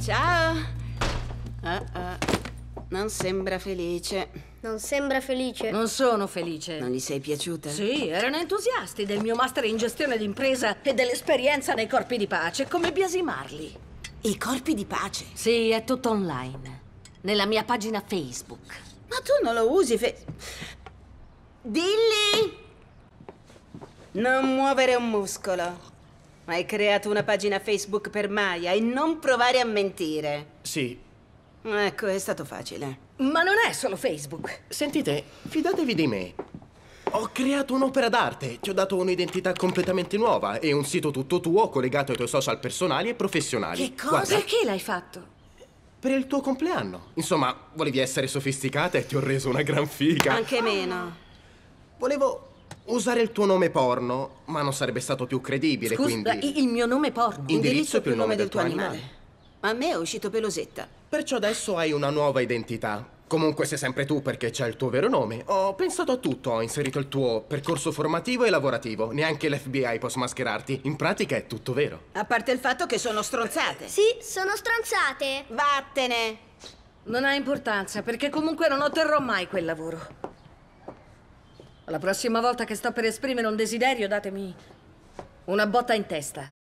Ciao! Ah, ah. Non sembra felice. Non sembra felice. Non sono felice. Non gli sei piaciuta? Sì, erano entusiasti del mio master in gestione d'impresa e dell'esperienza nei corpi di pace. Come biasimarli? I corpi di pace? Sì, è tutto online. Nella mia pagina Facebook. Ma tu non lo usi, fe... Dilli! Non muovere un muscolo. Hai creato una pagina Facebook per Maya e non provare a mentire. Sì. Ecco, è stato facile. Ma non è solo Facebook. Sentite, fidatevi di me. Ho creato un'opera d'arte, ti ho dato un'identità completamente nuova e un sito tutto tuo collegato ai tuoi social personali e professionali. Che cosa? Guarda. Perché l'hai fatto? Per il tuo compleanno. Insomma, volevi essere sofisticata e ti ho reso una gran figa. Anche meno. Volevo usare il tuo nome porno, ma non sarebbe stato più credibile, Scusa, quindi... il mio nome porno? Indirizzo, indirizzo più il nome del, del tuo animale. animale. A me è uscito Pelosetta. Perciò adesso hai una nuova identità. Comunque sei sempre tu perché c'è il tuo vero nome. Ho pensato a tutto, ho inserito il tuo percorso formativo e lavorativo. Neanche l'FBI può smascherarti. In pratica è tutto vero. A parte il fatto che sono stronzate. Sì, sono stronzate. Vattene. Non ha importanza perché comunque non otterrò mai quel lavoro. La prossima volta che sto per esprimere un desiderio, datemi una botta in testa.